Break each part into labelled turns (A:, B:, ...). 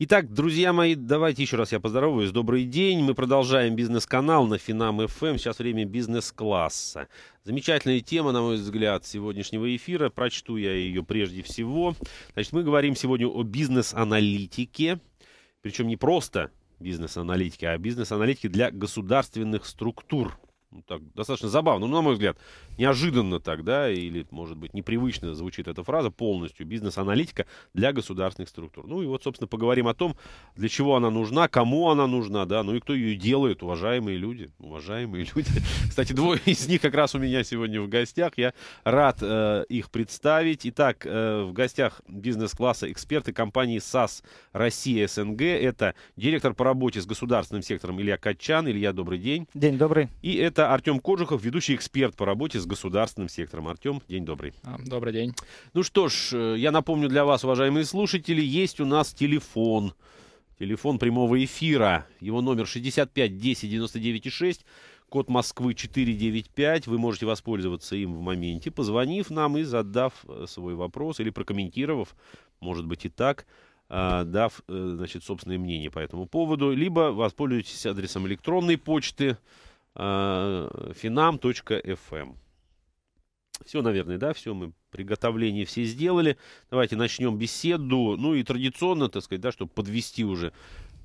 A: Итак, друзья мои, давайте еще раз я поздороваюсь. Добрый день. Мы продолжаем бизнес-канал на Финам фм эм. Сейчас время бизнес-класса. Замечательная тема, на мой взгляд, сегодняшнего эфира. Прочту я ее прежде всего. Значит, мы говорим сегодня о бизнес-аналитике. Причем не просто бизнес-аналитике, а бизнес-аналитике для государственных структур ну, так, достаточно забавно, ну, на мой взгляд, неожиданно тогда, или, может быть, непривычно звучит эта фраза полностью, бизнес-аналитика для государственных структур. Ну и вот, собственно, поговорим о том, для чего она нужна, кому она нужна, да, ну и кто ее делает, уважаемые люди, уважаемые люди. Кстати, двое из них как раз у меня сегодня в гостях, я рад э, их представить. Итак, э, в гостях бизнес-класса эксперты компании САС Россия СНГ, это директор по работе с государственным сектором Илья Качан. Илья, добрый день. День добрый. И это это Артем Кожухов, ведущий эксперт по работе с государственным сектором. Артем, день добрый. А, добрый день. Ну что ж, э, я напомню для вас, уважаемые слушатели, есть у нас телефон. Телефон прямого эфира. Его номер 65 10 99 6. Код Москвы 495. Вы можете воспользоваться им в моменте, позвонив нам и задав э, свой вопрос или прокомментировав, может быть и так, а, дав, э, значит, собственное мнение по этому поводу. Либо воспользуйтесь адресом электронной почты finam.fm. Э, эм. Все, наверное, да, все мы приготовление все сделали. Давайте начнем беседу. Ну и традиционно, так сказать, да, чтобы подвести уже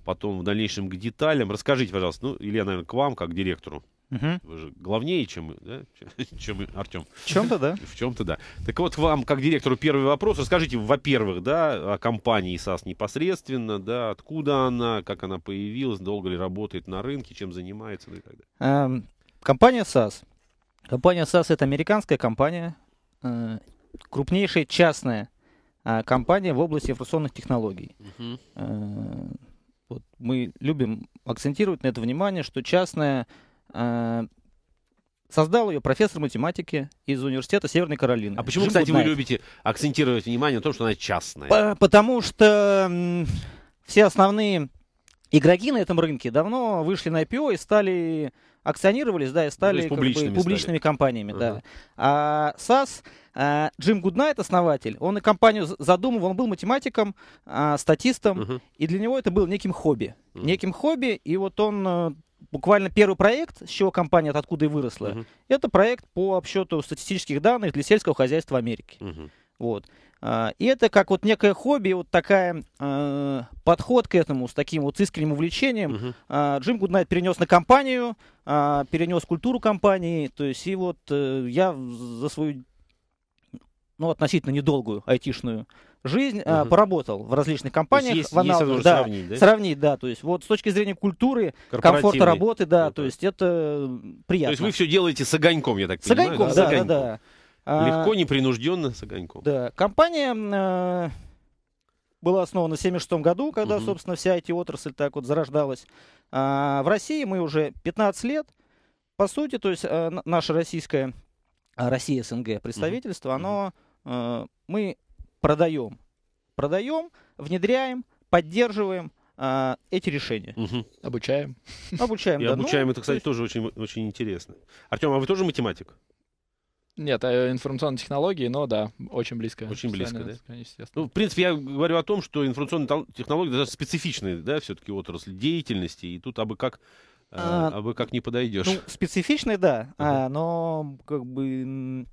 A: потом в дальнейшем к деталям. Расскажите, пожалуйста, ну, Илья, наверное, к вам, как к директору. Угу. Вы же главнее, чем, да? чем Артем. В чем-то, да. В чем-то, да. Так вот, вам, как директору, первый вопрос. Расскажите, во-первых, да, о компании САС непосредственно, да, откуда она, как она появилась, долго ли работает на рынке, чем занимается, да и так далее.
B: Эм, компания САС. Компания САС это американская компания, э, крупнейшая частная э, компания в области информационных технологий. Угу. Э, вот мы любим акцентировать на это внимание, что частная Э, создал ее профессор математики из университета Северной Каролины. А почему, Джим кстати, Гуднайт. вы
A: любите акцентировать внимание на том, что она частная? По
B: потому что все основные игроки на этом рынке давно вышли на IPO и стали акционировались, да, и ну, стали публичными, как бы, публичными стали. компаниями, uh-huh. да. А САС а, Джим Гуднайт, основатель, он и компанию задумывал, он был математиком, а, статистом, uh-huh. и для него это было неким хобби. Uh-huh. Неким хобби, и вот он буквально первый проект, с чего компания откуда и выросла, Uh -huh. это проект по обсчету статистических данных для сельского хозяйства Америки. Uh -huh. Вот. А, и это как вот некое хобби, вот такая э, подход к этому с таким вот искренним увлечением. Uh-huh. Джим Гуднайт перенес на компанию, э, перенес культуру компании. То есть и вот э, я за свою, ну, относительно недолгую айтишную жизнь, угу. поработал в различных компаниях, есть, в аналогах, есть да, сравнить, да? сравнить, да, то есть вот с точки зрения культуры, комфорта работы, да, вот. то есть это приятно. То есть вы все
A: делаете с огоньком, я так с понимаю? Огоньком, да, с огоньком, да, да, Легко, непринужденно, с огоньком.
B: Да, компания... Э, была основана в 1976 году, когда, угу. собственно, вся IT-отрасль так вот зарождалась. А, в России мы уже 15 лет. По сути, то есть а, наше российское, а, Россия СНГ представительство, угу. оно, а, мы продаем. Продаем, внедряем, поддерживаем, а, эти решения.
A: Угу. Обучаем. Обучаем, И да. Ну, обучаем, ну, это, кстати, то есть... тоже очень, очень интересно. Артем, а вы тоже математик?
C: Нет, а, информационные технологии, но да, очень близко. Очень близко, да? ну, в
A: принципе, я говорю о том, что информационные технологии даже специфичные, да, все-таки отрасль деятельности, и тут абы как э, а, а как не подойдешь. Ну,
B: специфичный, да, uh-huh. а, но как бы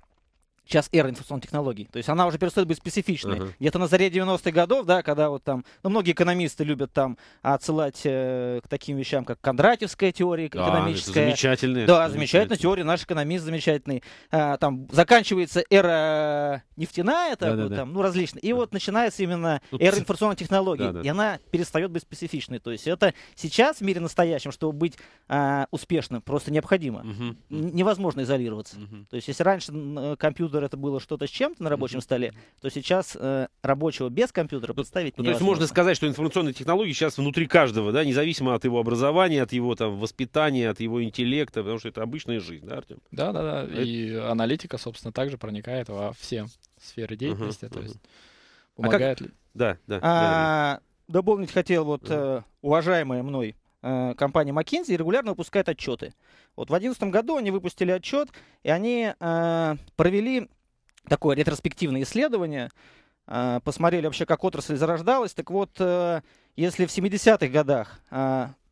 B: сейчас эра информационных технологий. То есть она уже перестает быть специфичной. Uh-huh. Где-то на заре 90-х годов, да, когда вот там, ну, многие экономисты любят там отсылать э, к таким вещам, как Кондратьевская теория экономическая. А, замечательная. Да, замечательная теория, наш экономист замечательный. А, там заканчивается эра нефтяная, там, да, да, там, ну, различная. И да. вот начинается именно ну, эра информационных технологий. Да, да. И она перестает быть специфичной. То есть это сейчас в мире настоящем, чтобы быть а, успешным, просто необходимо. Uh-huh. Невозможно изолироваться. Uh-huh. То есть если раньше э, компьютер компьютер это было что-то с чем-то на рабочем mm-hmm. столе, то сейчас э, рабочего без компьютера ну, представить ну, невозможно. То есть можно
A: сказать, что информационные технологии сейчас внутри каждого, да, независимо от его образования, от его там воспитания, от его интеллекта, потому что это обычная жизнь, да, Артем?
C: Да, да, да. Это... И аналитика, собственно, также проникает во все сферы деятельности, uh-huh, uh-huh. то есть
B: помогает а как... ли? Да, да. А, да, Дополнить хотел вот э, уважаемые мной Э, компания McKinsey регулярно выпускает отчеты. Вот в 2011 году они выпустили отчет, и они э, провели такое ретроспективное исследование, э, посмотрели вообще, как отрасль зарождалась. Так вот, если в 70-х годах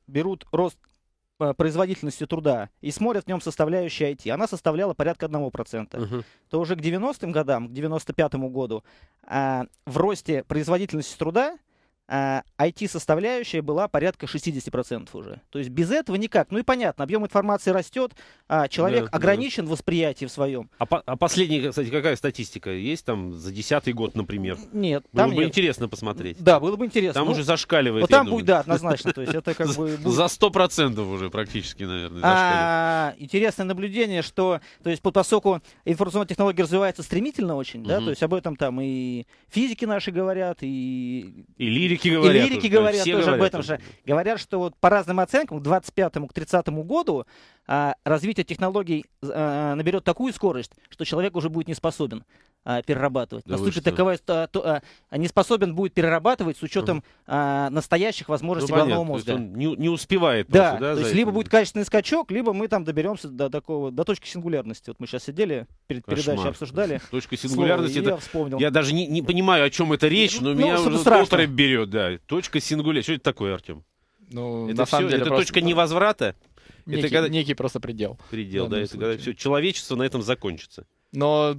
B: берут рост производительности труда и смотрят в нем составляющие IT. Она составляла порядка 1%. Uh-huh. То уже к 90-м годам, к 95-му году э, в росте производительности труда IT-составляющая а, была порядка 60% уже. То есть без этого никак. Ну и понятно, объем информации растет, а человек да, ограничен да. в в своем.
A: А, по- а последняя, кстати, какая статистика? Есть там за 2010 год, например? Нет. Было там бы нет. интересно посмотреть. Да, было бы интересно. Там ну, уже зашкаливает. Ну там думаю. будет,
B: да, однозначно. То есть это как бы...
A: За 100% уже практически, наверное, а,
B: Интересное наблюдение, что, то есть поскольку информационная технология развивается стремительно очень, да, то есть об этом там и физики наши говорят, и...
A: И лирики лирики говорят. И лирики уже, говорят тоже говорят об этом тоже. же.
B: Говорят, что вот по разным оценкам к 25 к 30 году а, развитие технологий а, наберет такую скорость, что человек уже будет не способен а, перерабатывать. Да Наступит таковая, то, то, а, а, не способен будет перерабатывать с учетом а, настоящих возможностей ну, головного мозга. он
A: не, не успевает. Да, просто, да то есть либо
B: будет качественный скачок, либо мы там доберемся до такого, до точки сингулярности. Вот мы сейчас сидели перед Кошмар. передачей обсуждали. Точка сингулярности. Слово, это, я вспомнил. Я
A: даже не, не понимаю, о чем это ну, речь, но ну, меня уже отрыв берет. Да, точка сингулярности. Что это такое, Артем?
C: Ну, это на все, самом деле это просто... точка
A: невозврата. Некий, это когда...
C: некий просто предел.
A: Предел, да. Это случае. когда все человечество на этом закончится.
C: Но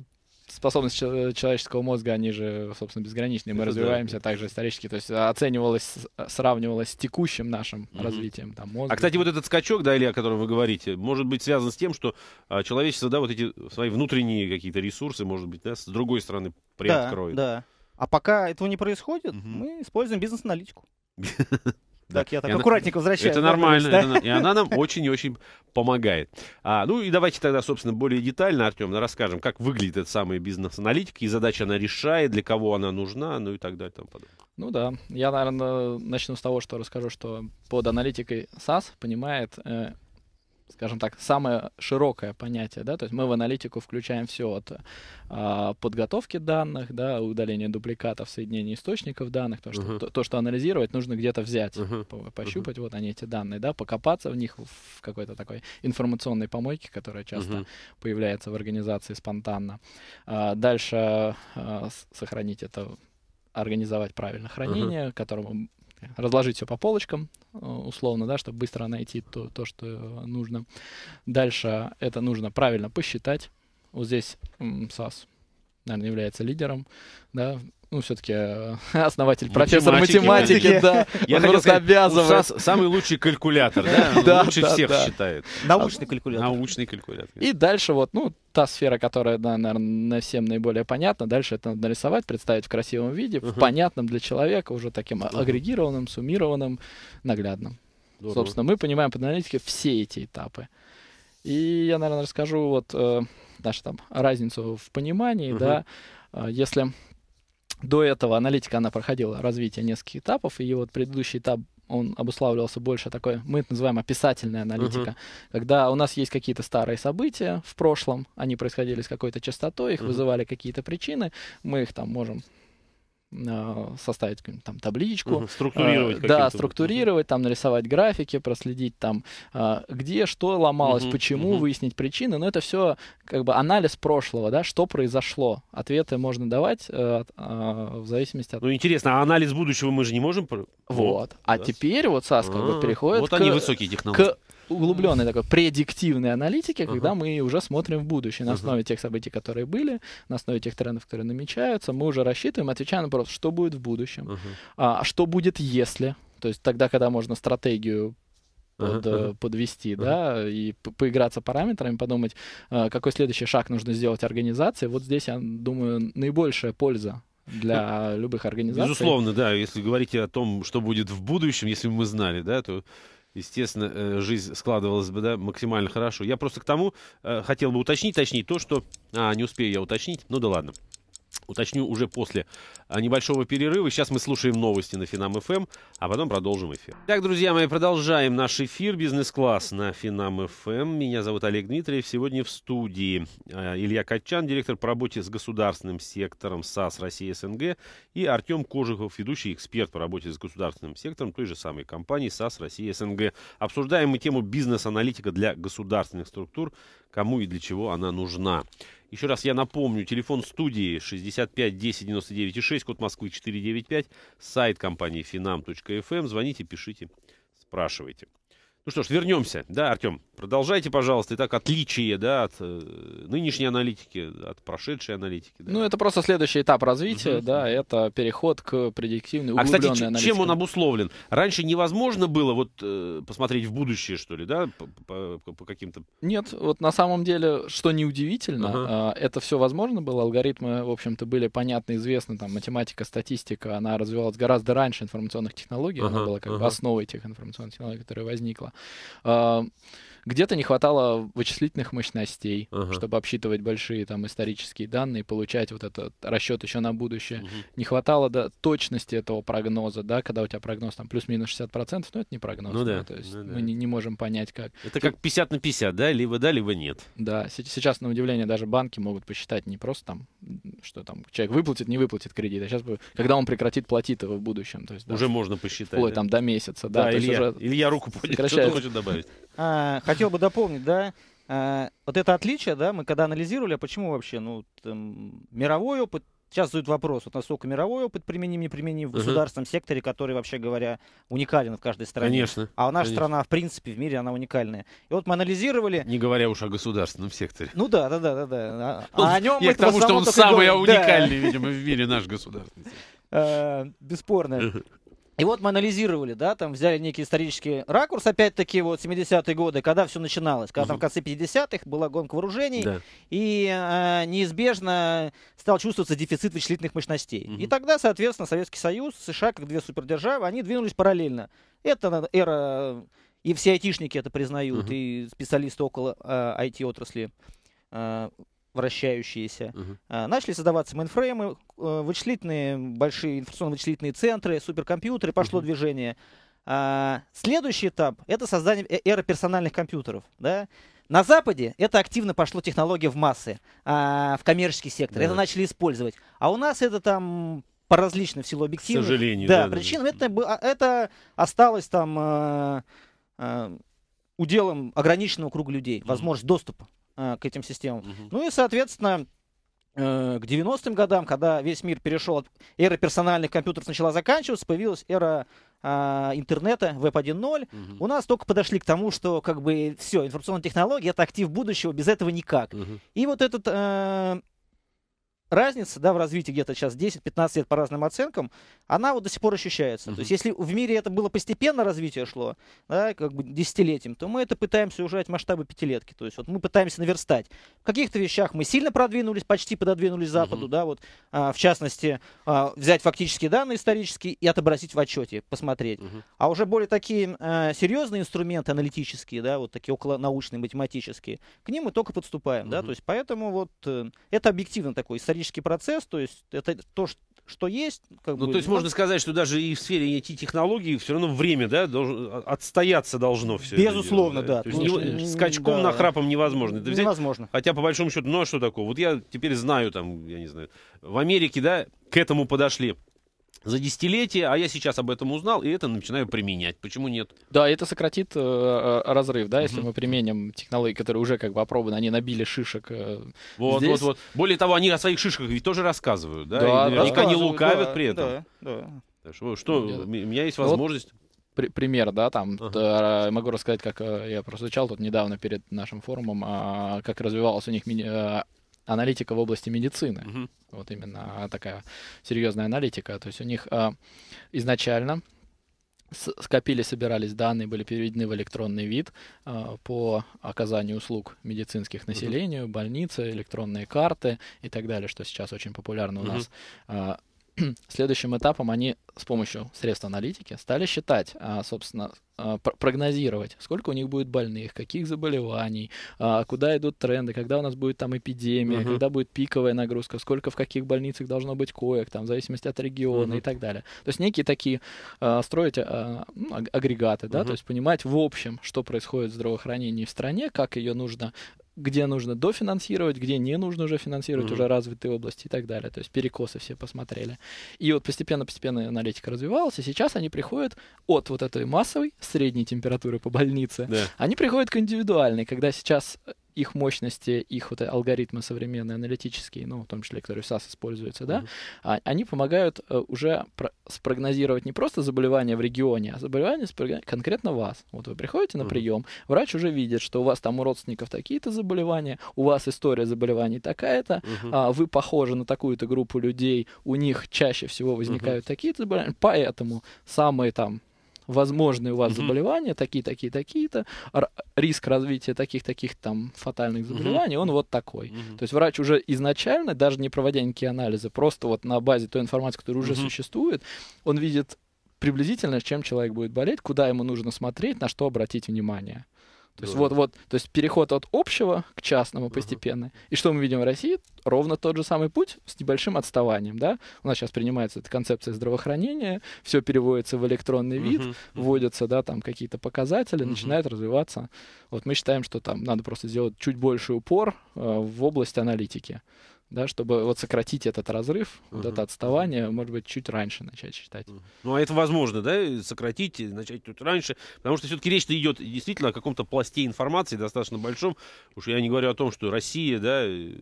C: способности э, человеческого мозга, они же, собственно, безграничные, мы это развиваемся да. также исторически, то есть а, оценивалось, а, сравнивалось с текущим нашим mm-hmm. развитием там, мозга. А, кстати,
A: вот этот скачок, да, Илья, о котором вы говорите, может быть связан с тем, что а, человечество, да, вот эти свои внутренние какие-то ресурсы, может быть, да, с другой стороны приоткроет. Да,
B: да. А пока этого не происходит, mm-hmm. мы используем бизнес-аналитику.
A: Да. Так, я так и аккуратненько она... возвращаюсь. Это нормально, да? это... и она нам очень и очень помогает. А, ну и давайте тогда, собственно, более детально, Артем, расскажем, как выглядит эта самая бизнес-аналитика, и задача она решает, для кого она нужна, ну и так далее. там подобное.
C: Ну да, я, наверное, начну с того, что расскажу, что под аналитикой SAS понимает э, скажем так, самое широкое понятие, да, то есть мы в аналитику включаем все от а, подготовки данных, да, удаления дубликатов, соединения источников данных, потому что uh-huh. то, то, что анализировать, нужно где-то взять, uh-huh. пощупать uh-huh. вот они эти данные, да, покопаться в них в какой-то такой информационной помойке, которая часто uh-huh. появляется в организации спонтанно. А, дальше а, сохранить это организовать правильно хранение, uh-huh. которому разложить все по полочкам, э, условно, да, чтобы быстро найти то, то, что нужно. Дальше это нужно правильно посчитать. Вот здесь SAS, наверное, является лидером, да, ну, все-таки э, основатель, профессор математики, да. Я просто сказать, обязывает.
A: самый лучший калькулятор, да? да лучше всех считает. Научный калькулятор. Научный калькулятор.
C: И дальше вот, ну, та сфера, которая, да, наверное, всем наиболее понятна. Дальше это надо нарисовать, представить в красивом виде, в понятном для человека, уже таким
A: агрегированным,
C: суммированным, наглядным. Здорово. Собственно, мы понимаем по аналитике все эти этапы. И я, наверное, расскажу вот э, там разницу в понимании, да, э, если до этого аналитика, она проходила развитие нескольких этапов, и вот предыдущий этап он обуславливался больше такой, мы это называем описательная аналитика, uh-huh. когда у нас есть какие-то старые события в прошлом, они происходили с какой-то частотой, их uh-huh. вызывали какие-то причины, мы их там можем а, составить какую-нибудь там табличку. Угу, структурировать. Э, да, структурировать, там нарисовать графики, проследить там, э, где что ломалось, угу, почему, угу. выяснить причины. Но это все как бы анализ прошлого, да, что произошло. Ответы можно давать э, э, в зависимости от...
A: Ну, интересно, а анализ будущего мы же не можем... Вот. вот. А да. теперь вот САС как а бы переходит Вот к, они высокие технологии. К
C: углубленной такой предиктивной аналитики, когда uh-huh. мы уже смотрим в будущее на основе uh-huh. тех событий, которые были, на основе тех трендов, которые намечаются, мы уже рассчитываем, отвечаем на вопрос, что будет в будущем, uh-huh. а что будет если, то есть тогда, когда можно стратегию под, uh-huh. подвести, uh-huh. да, и поиграться параметрами, подумать, э, какой следующий шаг нужно сделать организации. Вот здесь, я думаю, наибольшая польза для ну, любых организаций. Безусловно,
A: да. Если говорить о том, что будет в будущем, если бы мы знали, да, то естественно, э, жизнь складывалась бы да, максимально хорошо. Я просто к тому э, хотел бы уточнить, точнее, то, что... А, не успею я уточнить, ну да ладно уточню уже после а, небольшого перерыва. Сейчас мы слушаем новости на Финам ФМ, эм, а потом продолжим эфир. Так, друзья мои, продолжаем наш эфир бизнес-класс на Финам ФМ. Эм. Меня зовут Олег Дмитриев. Сегодня в студии а, Илья Качан, директор по работе с государственным сектором САС России СНГ, и Артем Кожихов, ведущий эксперт по работе с государственным сектором той же самой компании САС России СНГ. Обсуждаем мы тему бизнес-аналитика для государственных структур, кому и для чего она нужна. Еще раз я напомню, телефон студии 65 10 99 6, код Москвы 495, сайт компании finam.fm. Эм. Звоните, пишите, спрашивайте. Ну что ж, вернемся. Да, Артем, продолжайте, пожалуйста. Итак, отличие да, от э, нынешней аналитики, от прошедшей аналитики.
C: Да. Ну, это просто следующий этап развития, угу. да, это переход к предиктивной, углубленной А, кстати, аналитике. чем он
A: обусловлен? Раньше невозможно было вот э, посмотреть в будущее, что ли, да, по, по, по каким-то...
C: Нет, вот на самом деле, что неудивительно, угу. э, это все возможно было, алгоритмы, в общем-то, были понятны, известны, там, математика, статистика, она развивалась гораздо раньше информационных технологий, угу, она была как угу. бы основой тех информационных технологий, которые возникла. Uh, Где-то не хватало вычислительных мощностей, ага. чтобы обсчитывать большие там исторические данные, получать вот этот расчет еще на будущее. Угу. Не хватало да, точности этого прогноза, да, когда у тебя прогноз там плюс-минус 60%, но ну, это не прогноз. Ну, да. да то есть ну, да. мы не, не можем понять, как.
A: Это как 50 на 50, да, либо
C: да, либо нет. Да, сейчас, на удивление, даже банки могут посчитать не просто там, что там человек выплатит, не выплатит кредит, а сейчас, когда он прекратит платить его в будущем. То есть, да, Уже можно посчитать. Вплоть да? там до месяца, да. да Илья, уже Илья руку
A: поднял, что хочет добавить.
B: А, хотел бы дополнить, да, а, вот это отличие, да, мы когда анализировали, а почему вообще, ну, там, мировой опыт, сейчас задают вопрос, вот насколько мировой опыт применим, не применим в uh-huh. государственном секторе, который, вообще говоря, уникален в каждой стране. Конечно. А наша конечно. страна, в принципе, в мире, она уникальная. И вот мы анализировали... Не говоря
A: уж о государственном секторе.
B: Ну да, да, да, да. да. А он, ну, а о нем Я к тому, что он самый уникальный, да. видимо,
A: в мире наш государственный сектор.
B: А, бесспорно. И вот мы анализировали, да, там взяли некий исторический ракурс, опять-таки, вот 70-е годы, когда все начиналось, когда угу. там в конце 50-х была гонка вооружений, да. и э, неизбежно стал чувствоваться дефицит вычислительных мощностей. Угу. И тогда, соответственно, Советский Союз, США, как две супердержавы, они двинулись параллельно. Это эра, и все айтишники это признают, угу. и специалисты около э, а, IT-отрасли э, а, вращающиеся, угу. начали создаваться мейнфреймы, э, вычислительные, большие информационно-вычислительные центры, суперкомпьютеры, пошло угу. движение. А, следующий этап — это создание э, эры персональных компьютеров. Да? На Западе это активно пошло технология в массы, а, в коммерческий сектор. Да. Это начали использовать. А у нас это там по различным в силу объективных. К сожалению. Да, да причинам да, Это, это осталось там э, уделом ограниченного круга людей, возможность mm доступа. Э, к этим системам. Угу. Ну и, соответственно, э, к 90-м годам, когда весь мир перешел от эры персональных компьютеров начала заканчиваться, появилась эра а, интернета, веб 1.0, угу. у нас только подошли к тому, что как бы все, информационные технологии это актив будущего, без этого никак. Угу. И вот этот э, разница да, в развитии где-то сейчас 10-15 лет по разным оценкам, она вот до сих пор ощущается. Mm-hmm. То есть если в мире это было постепенно развитие шло, да, как бы десятилетием, то мы это пытаемся ужать масштабы пятилетки. То есть вот мы пытаемся наверстать. В каких-то вещах мы сильно продвинулись, почти пододвинулись Западу, mm-hmm. да, вот а, в частности а, взять фактические данные исторические и отобразить в отчете, посмотреть. Mm-hmm. А уже более такие а, серьезные инструменты аналитические, да, вот такие около научные, математические, к ним мы только подступаем, mm-hmm. да, то есть поэтому вот э, это объективно такой исторический технологический процесс, то есть это то, что что есть. Как ну, бы, то есть ну, можно
A: сказать, что даже и в сфере IT технологий все равно время, да, должен а, отстояться должно все. Безусловно, дело, да. да. То есть не, скачком да. на храпом невозможно. Это взять, невозможно. Хотя по большому счету, ну а что такое, Вот я теперь знаю там, я не знаю, в Америке, да, к этому подошли за десятилетия, а я сейчас об этом узнал, и это начинаю применять. Почему нет? Да,
C: это сократит э, э, разрыв, да, если мы применим технологии, которые уже как бы опробованы, они набили шишек. Э, вот, здесь. вот, вот.
A: Более того, они о своих шишках ведь тоже рассказывают, да? да и наверняка да. не лукавят да, при этом. Да, да. что, что у меня есть возможность... Вот
C: пример, да, там Ага. huh а, могу рассказать, как э, я прослучал тут недавно перед нашим форумом, э, как развивалась у них мини, э, аналитика в области медицины. Угу. Вот именно такая серьезная аналитика. То есть у них э, изначально скопили, собирались данные, были переведены в электронный вид э, по оказанию услуг медицинских населению, uh-huh. больницы, электронные карты и так далее, что сейчас очень популярно у uh-huh. нас. Э, следующим этапом они с помощью средств аналитики стали считать, а, собственно, а, прогнозировать, сколько у них будет больных, каких заболеваний, а, куда идут тренды, когда у нас будет там эпидемия, uh-huh. когда будет пиковая нагрузка, сколько в каких больницах должно быть коек, там, в зависимости от региона uh-huh. и так далее. То есть некие такие строить ну, агрегаты, да, uh-huh. то есть понимать в общем, что происходит в здравоохранении в стране, как ее нужно где нужно дофинансировать, где не нужно уже финансировать mm-hmm. уже развитые области и так далее. То есть перекосы все посмотрели. И вот постепенно-постепенно аналитика развивалась, и сейчас они приходят от вот этой массовой средней температуры по больнице, yeah. они приходят к индивидуальной, когда сейчас э, их мощности, их вот алгоритмы современные, аналитические, ну, в том числе, которые в SAS используются, да, mm-hmm. они помогают э, уже спрогнозировать не просто заболевание в регионе, а заболевание конкретно вас. Вот вы приходите на прием, врач уже видит, что у вас там у родственников такие-то заболевания, у вас история заболеваний такая-то, mm-hmm. вы похожи на такую-то группу людей, у них чаще всего возникают mm-hmm. такие-то заболевания, поэтому самые там возможные у вас угу. заболевания, такие, такие, такие-то, риск развития таких-таких там фатальных заболеваний, угу. он вот такой. Угу. То есть врач уже изначально, даже не проводя никакие анализы, просто вот на базе той информации, которая уже угу. существует, он видит приблизительно, чем человек будет болеть, куда ему нужно смотреть, на что обратить внимание. То есть вот, вот, то есть переход от общего к частному постепенно. Uh-huh. И что мы видим в России? Ровно тот же самый путь с небольшим отставанием, да? У нас сейчас принимается эта концепция здравоохранения, все переводится в электронный вид, uh-huh. вводятся, да, там какие-то показатели, uh-huh. начинает развиваться. Вот мы считаем, что там надо просто сделать чуть больше упор э, в область аналитики да, чтобы вот сократить этот разрыв, uh-huh. вот это отставание, может быть, чуть раньше начать считать. Uh-huh.
A: Ну, а это возможно, да, сократить, и начать чуть раньше, потому что все-таки речь идет действительно о каком-то пласте информации достаточно большом. Уж я не говорю о том, что Россия, да, э,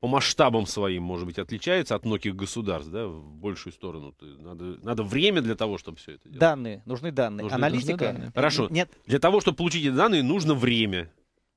A: по масштабам своим, может быть, отличается от многих государств, да, в большую сторону. Надо, надо время для того, чтобы все это делать. Данные,
B: нужны данные. Нужны, Аналитика. Нужны данные. Хорошо. Нет.
A: Для того, чтобы получить эти данные, нужно время.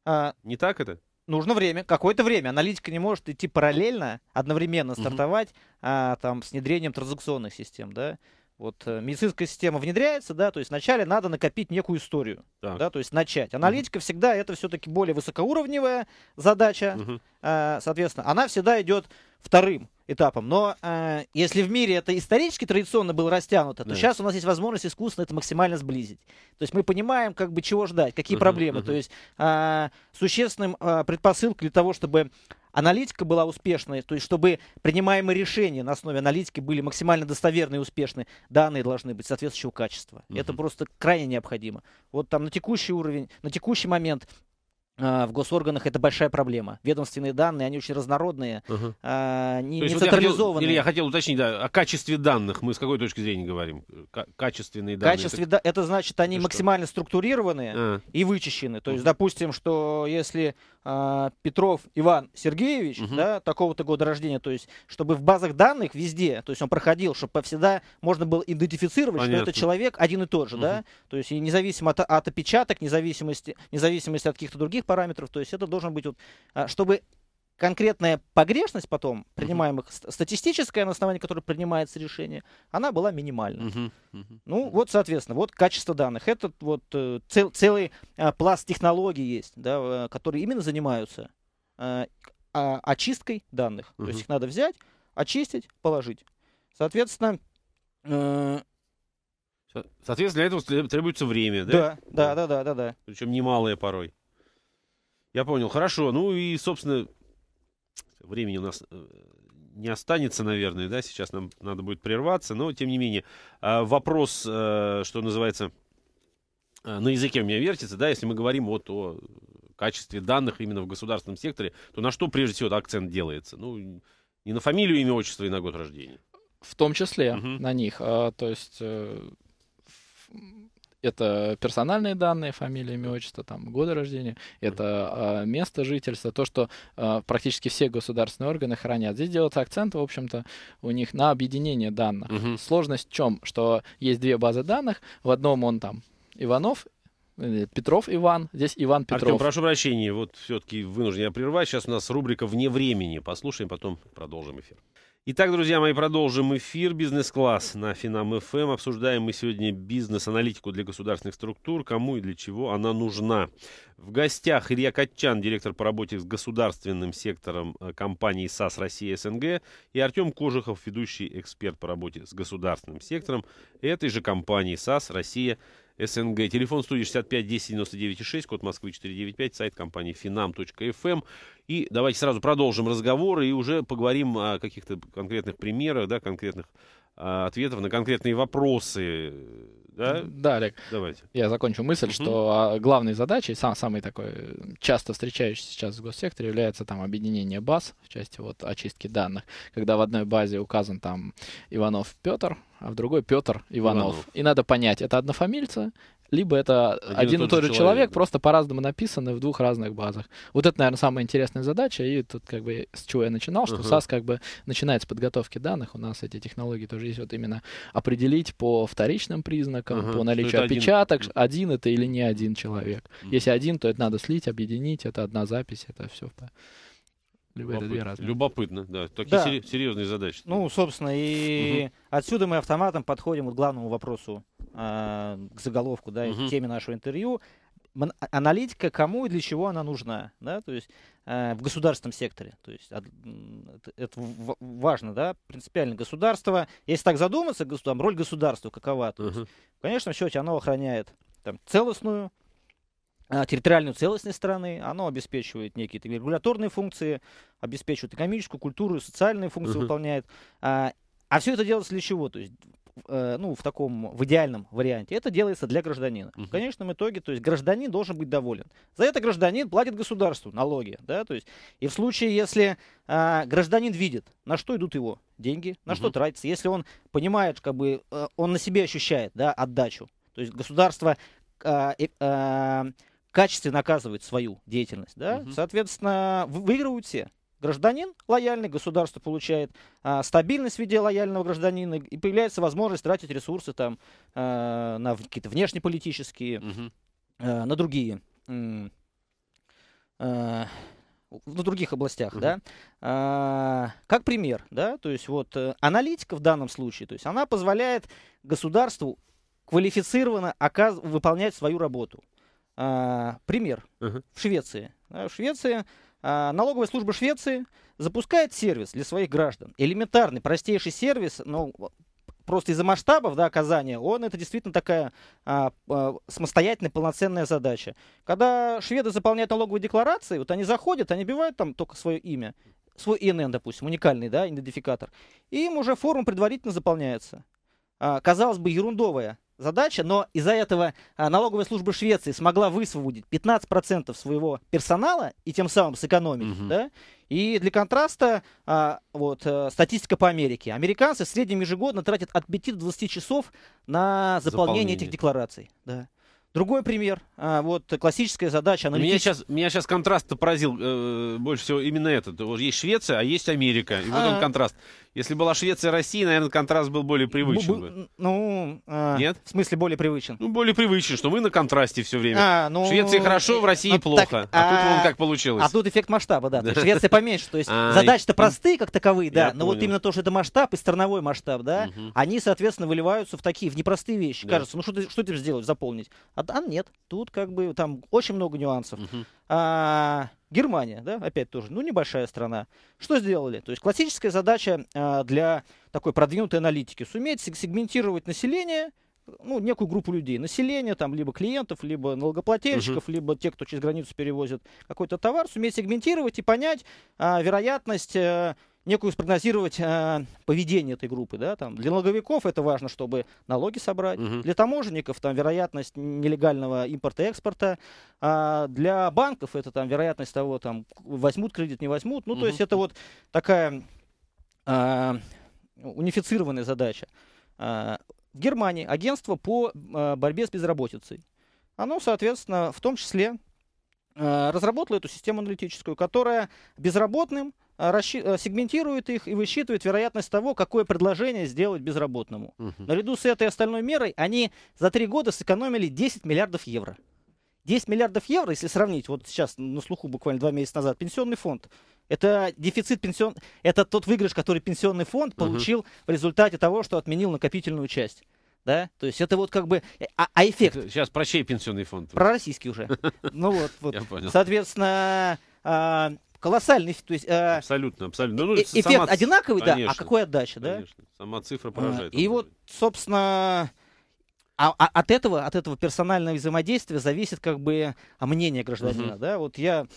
A: А, не так это?
B: нужно время, какое-то время. Аналитика не может идти параллельно, одновременно стартовать угу. а, там, с внедрением транзакционных систем, да. Вот э, медицинская система внедряется, да, то есть вначале надо накопить некую историю, так. да, то есть начать. Аналитика угу. всегда это все-таки более высокоуровневая задача, угу. а, соответственно, она всегда идет вторым этапом. Но э, если в мире это исторически традиционно было растянуто, то да. сейчас у нас есть возможность искусственно это максимально сблизить. То есть мы понимаем, как бы чего ждать, какие uh-huh, проблемы. Uh-huh. То есть э, существенным э, предпосылкой для того, чтобы аналитика была успешной, то есть чтобы принимаемые решения на основе аналитики были максимально достоверны и успешны, данные должны быть соответствующего качества. Uh-huh. Это просто крайне необходимо. Вот там на текущий уровень, на текущий момент а, в госорганах это большая проблема. Ведомственные данные, они очень разнородные, uh-huh. а, не, не централизованные. Вот я, хотел, или я
A: хотел уточнить, да, о качестве данных мы с какой точки зрения говорим? К- качественные данные. Качестве, это...
B: это значит, они это максимально что? структурированы uh-huh. и вычищены. То есть, uh-huh. допустим, что если а, Петров Иван Сергеевич, угу. да, такого-то года рождения, то есть, чтобы в базах данных везде, то есть он проходил, чтобы всегда можно было идентифицировать, Понятно. что это человек один и тот же, угу. да, то есть и независимо от, от опечаток, независимости, независимости от каких-то других параметров, то есть это должен быть вот, а, чтобы конкретная погрешность потом, принимаемых uh-huh. статистическая, на основании которой принимается решение, она была минимальна. Uh-huh. Uh-huh. Ну, вот, соответственно, вот качество данных. этот вот э, цел, целый а, пласт технологий есть, да, э, которые именно занимаются э, а, очисткой данных. Uh-huh. То есть их надо взять, очистить, положить. Соответственно,
A: Соответственно, для этого требуется время, да?
B: Да, да, да, да, да. да.
A: Причем немалое порой. Я понял. Хорошо. Ну и, собственно, времени у нас э, не останется, наверное, да, сейчас нам надо будет прерваться, но тем не менее а, вопрос, э, что называется, э, на языке у меня вертится, да, если мы говорим вот о качестве данных именно в государственном секторе, то на что прежде всего акцент делается? Ну, не на фамилию, имя, отчество и на год рождения.
C: В том числе угу. на них, а, то есть это персональные данные, фамилия, имя, отчество, там, годы рождения, это э, место жительства, то, что э, практически все государственные органы хранят. Здесь делается акцент, в общем-то, у них на объединение данных. Угу. Сложность в чем? Что есть две базы данных, в одном он там Иванов, э, Петров Иван, здесь Иван Петров. Артем, прошу
A: прощения, вот все-таки вынужден я прервать. Сейчас у нас рубрика «Вне времени». Послушаем, потом продолжим эфир. Итак, друзья мои, продолжим эфир «Бизнес-класс» на Финам ФМ. Обсуждаем мы сегодня бизнес-аналитику для государственных структур, кому и для чего она нужна. В гостях Илья Катчан, директор по работе с государственным сектором э, компании САС Россия СНГ, и Артем Кожухов, ведущий эксперт по работе с государственным сектором этой же компании САС Россия СНГ. СНГ. Телефон студии 65 10 99 6, код Москвы 495, сайт компании finam.fm. Эм. И давайте сразу продолжим разговор и уже поговорим о каких-то конкретных примерах, да, конкретных а, ответов на конкретные вопросы да, да Олег. Давайте.
C: Я закончу мысль, угу. что а, главной задачей, сам, самый такой часто встречающийся сейчас в госсекторе, является там объединение баз в части вот очистки данных, когда в одной базе указан там Иванов Петр, а в другой Петр Иванов. Иванов. И надо понять, это однофамильцы либо это один, один и тот же человек, человек просто по-разному написаны в двух разных базах. Вот это, наверное, самая интересная задача, и тут как бы с чего я начинал, что uh-huh. SAS как бы начинает с подготовки данных, у нас эти технологии тоже есть, вот именно определить по вторичным признакам, uh-huh. по наличию отпечаток, один... один это или не один человек. Uh-huh. Если один, то это надо слить, объединить, это одна запись, это все.
A: Любые Любопытно, да. Такие да. серьезные задачи. Ну, собственно, и угу.
B: отсюда мы автоматом подходим вот к главному вопросу а, к заголовку, да, угу. к теме нашего интервью, а, аналитика кому и для чего она нужна, да, то есть э, в государственном секторе, то есть от, это важно, да, принципиально государство, если так задуматься, гос, там, роль государства какова, то есть, uh-huh. в счете оно охраняет там целостную территориальную целостность страны, оно обеспечивает некие регуляторные функции, обеспечивает экономическую, культуру, социальные функции uh выполняет, а, а все это делается для чего? То есть э, ну, в таком, в идеальном варианте, это делается для гражданина. Угу. В конечном итоге, то есть гражданин должен быть доволен. За это гражданин платит государству налоги, да, то есть, и в случае, если э, гражданин видит, на что идут его деньги, на угу. что тратится, если он понимает, как бы, э, он на себе ощущает, да, отдачу, то есть государство э, э, качественно оказывает свою деятельность, да, угу. соответственно, выигрывают все гражданин лояльный, государство получает а, стабильность в виде лояльного гражданина и появляется возможность тратить ресурсы там а, на какие-то внешнеполитические, угу. mm на другие а, в других областях, угу. да. А, как пример, да, то есть вот э, аналитика в данном случае, то есть она позволяет государству квалифицированно оказ... выполнять свою работу. А, пример угу. в Швеции. Да, в Швеции а, налоговая служба Швеции запускает сервис для своих граждан. Элементарный, простейший сервис, но ну, просто из-за масштабов да, оказания, он это действительно такая а, а, самостоятельная, полноценная задача. Когда шведы заполняют налоговые декларации, вот они заходят, они бивают там только свое имя, свой ИНН, допустим, уникальный да, идентификатор, и им уже форма предварительно заполняется. А, казалось бы, ерундовая, задача, но из-за этого а, налоговая служба Швеции смогла высвободить 15% своего персонала и тем самым сэкономить. Uh -huh. Да? И для контраста, а, вот, э, статистика по Америке. Американцы в среднем ежегодно тратят от 5 до 20 часов на заполнение, заполнение. этих деклараций. Да. Другой пример. А, вот классическая задача аналитическая. Меня
A: сейчас, меня сейчас контраст поразил э, больше всего именно этот. Есть Швеция, а есть Америка. И вот а... он контраст. Если была Швеция и Россия, наверное, контраст был более привычен Б- бы.
B: Ну, э, Нет? В смысле более привычен?
A: Ну, более привычен, что мы на контрасте все время. А, ну... В Швеции хорошо, в России ну, плохо. Так, а, а тут вон как получилось. А тут
B: эффект масштаба, да. Швеция поменьше.
A: То есть а, задачи-то простые
B: как таковые, да. Но вот именно то, что это масштаб и страновой масштаб, да, они, соответственно, выливаются в такие, в непростые вещи. Кажется, ну что ты что сделать, заполнить? там нет. Тут как бы там очень много нюансов. Угу. А, Германия, да, опять тоже, ну, небольшая страна. Что сделали? То есть классическая задача а, для такой продвинутой аналитики. Суметь сегментировать население, ну, некую группу людей. Население, там, либо клиентов, либо налогоплательщиков, uh-huh. либо те, кто через границу перевозит какой-то товар, суметь сегментировать и понять а, вероятность... А, некую спрогнозировать э, поведение этой группы. Да, там. Для налоговиков это важно, чтобы налоги собрать. Угу. Для таможенников там вероятность нелегального импорта и экспорта. А для банков это там вероятность того, там, возьмут кредит, не возьмут. Ну, угу. то есть это вот такая э, унифицированная задача. Э, в Германии агентство по э, борьбе с безработицей. Оно, соответственно, в том числе разработало эту систему аналитическую, которая безработным а, а, сегментирует их и высчитывает вероятность того, какое предложение сделать безработному. Угу. Наряду с этой остальной мерой они за три года сэкономили 10 миллиардов евро. 10 миллиардов евро, если сравнить, вот сейчас на слуху буквально два месяца назад, пенсионный фонд, это дефицит пенсион, это тот выигрыш, который пенсионный фонд получил угу. в результате того, что отменил накопительную часть. Да? То есть это вот как бы... Э, а, а
A: эффект... Сейчас про чей пенсионный фонд?
B: Про российский уже. Ну вот, вот. Соответственно, а, колоссальный то есть, э, абсолютно, абсолютно. Ну, э эффект сама... одинаковый, конечно, да, а какой отдача, конечно. да? Конечно,
A: сама цифра а, поражает. А,
B: и вот, собственно, а, а, от этого, от этого персонального взаимодействия зависит как бы мнение гражданина, угу. да? Вот я,